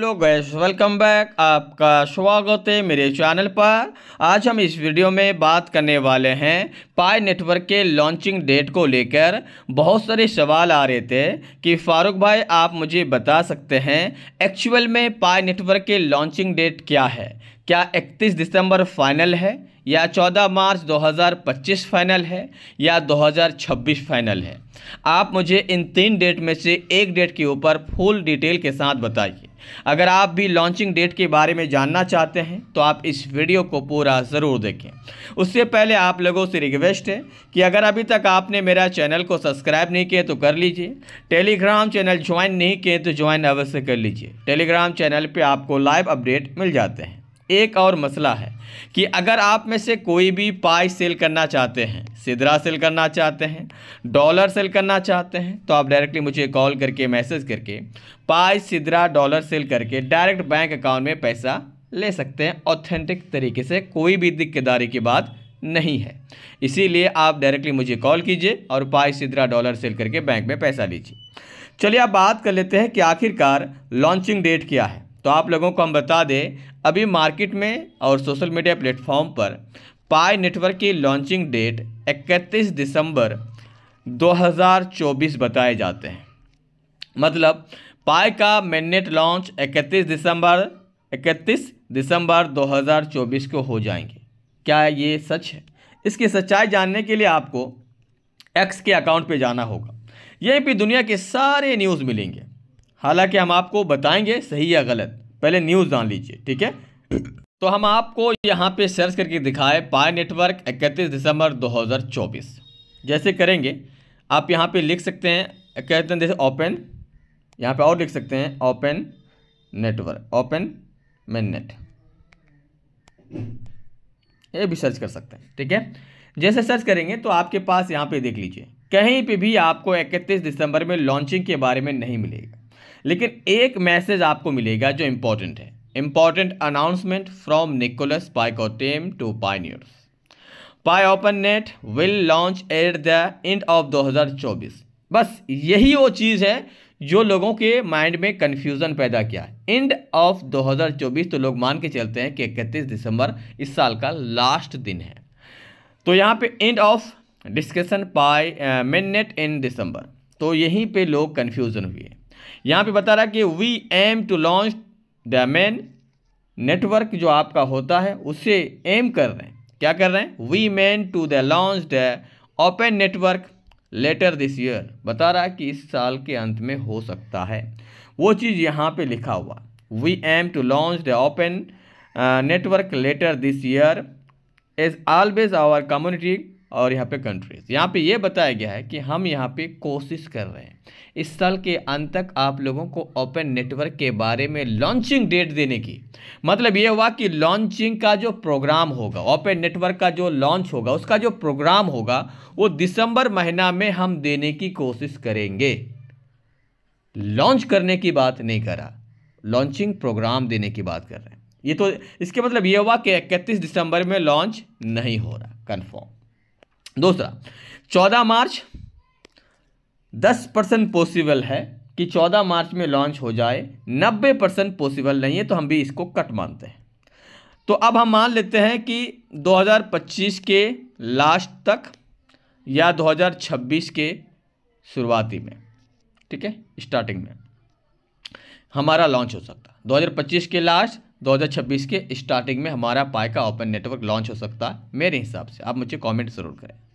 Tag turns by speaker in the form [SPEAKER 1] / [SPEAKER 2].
[SPEAKER 1] hello guys welcome back आपका स्वागत है मेरे चैनल पर आज हम इस वीडियो में बात करने वाले हैं पाई नेटवर्क के लॉन्चिंग डेट को लेकर बहुत सारे सवाल आ रहे थे कि फारूक भाई आप मुझे बता सकते हैं एक्चुअल में पाई नेटवर्क के लॉन्चिंग डेट क्या है क्या 31 दिसंबर फाइनल है या 14 मार्च 2025 फाइनल है या 2026 फाइनल है आप मुझे इन तीन डेट में से एक डेट के ऊपर फुल डिटेल के साथ बताइए अगर आप भी लॉन्चिंग डेट के बारे में जानना चाहते हैं तो आप इस वीडियो को पूरा ज़रूर देखें उससे पहले आप लोगों से रिक्वेस्ट है कि अगर अभी तक आपने मेरा चैनल को सब्सक्राइब नहीं किया तो कर लीजिए टेलीग्राम चैनल ज्वाइन नहीं किए तो ज्वाइन अवश्य कर लीजिए टेलीग्राम चैनल पर आपको लाइव अपडेट मिल जाते हैं एक और मसला है कि अगर आप में से कोई भी पाई सेल करना चाहते हैं सिदरा सेल करना चाहते हैं डॉलर सेल करना चाहते हैं तो आप डायरेक्टली मुझे कॉल करके मैसेज करके पाई सिदरा डॉलर सेल करके डायरेक्ट बैंक अकाउंट में पैसा ले सकते हैं ऑथेंटिक तरीके से कोई भी दिक्कतदारी की बात नहीं है इसीलिए आप डायरेक्टली मुझे कॉल कीजिए और पाई सिदरा डॉलर सेल करके बैंक में पैसा लीजिए चलिए आप बात कर लेते हैं कि आखिरकार लॉन्चिंग डेट क्या है तो आप लोगों को हम बता दें अभी मार्केट में और सोशल मीडिया प्लेटफॉर्म पर पाई नेटवर्क की लॉन्चिंग डेट 31 दिसंबर 2024 बताए जाते हैं मतलब पाई का मेननेट लॉन्च 31 दिसंबर 31 दिसंबर 2024 को हो जाएंगे क्या ये सच है इसकी सच्चाई जानने के लिए आपको एक्स के अकाउंट पे जाना होगा यहीं पे दुनिया के सारे न्यूज़ मिलेंगे हालांकि हम आपको बताएंगे सही या गलत पहले न्यूज़ जान लीजिए ठीक है तो हम आपको यहाँ पे सर्च करके दिखाए पाए नेटवर्क 31 दिसंबर 2024 जैसे करेंगे आप यहाँ पे लिख सकते हैं कहते हैं जैसे ओपन यहाँ पे और लिख सकते हैं open network open main net ये भी सर्च कर सकते हैं ठीक है जैसे सर्च करेंगे तो आपके पास यहाँ पे देख लीजिए कहीं पे भी आपको 31 दिसंबर में लॉन्चिंग के बारे में नहीं मिलेगा लेकिन एक मैसेज आपको मिलेगा जो इम्पोर्टेंट है important announcement from Nicolas Pi core team to Pioneers Pi open net will launch at the end of 2024 बस यही वो चीज़ है जो लोगों के माइंड में कन्फ्यूज़न पैदा किया एंड ऑफ 2024 तो लोग मान के चलते हैं कि इकतीस दिसंबर इस साल का लास्ट दिन है तो यहाँ पे end of discussion Pi main net in दिसंबर तो यहीं पे लोग कन्फ्यूज़न हुए यहाँ पे बता रहा है कि we aim to launch the main network जो आपका होता है उसे एम कर रहे हैं क्या कर रहे हैं we aim to the launch the open network later this year बता रहा है कि इस साल के अंत में हो सकता है वो चीज़ यहाँ पे लिखा हुआ we aim to launch the open network later this year as always our community और यहाँ पे कंट्रीज़ यहाँ पे ये बताया गया है कि हम यहाँ पे कोशिश कर रहे हैं इस साल के अंत तक आप लोगों को ओपन नेटवर्क के बारे में लॉन्चिंग डेट देने की मतलब ये हुआ कि लॉन्चिंग का जो प्रोग्राम होगा ओपन नेटवर्क का जो लॉन्च होगा उसका जो प्रोग्राम होगा वो दिसंबर महीना में हम देने की कोशिश करेंगे लॉन्च करने की बात नहीं करा लॉन्चिंग प्रोग्राम देने की बात कर रहे हैं ये तो इसके मतलब ये हुआ कि इकतीस दिसंबर में लॉन्च नहीं हो रहा कन्फर्म दूसरा चौदह मार्च दस परसेंट पॉसिबल है कि चौदह मार्च में लॉन्च हो जाए नब्बे परसेंट पॉसिबल नहीं है तो हम भी इसको कट मानते हैं तो अब हम मान लेते हैं कि 2025 के लास्ट तक या 2026 के शुरुआती में ठीक है स्टार्टिंग में हमारा लॉन्च हो सकता 2025 के लास्ट 2026 के स्टार्टिंग में हमारा पाए का ओपन नेटवर्क लॉन्च हो सकता है मेरे हिसाब से आप मुझे कमेंट ज़रूर करें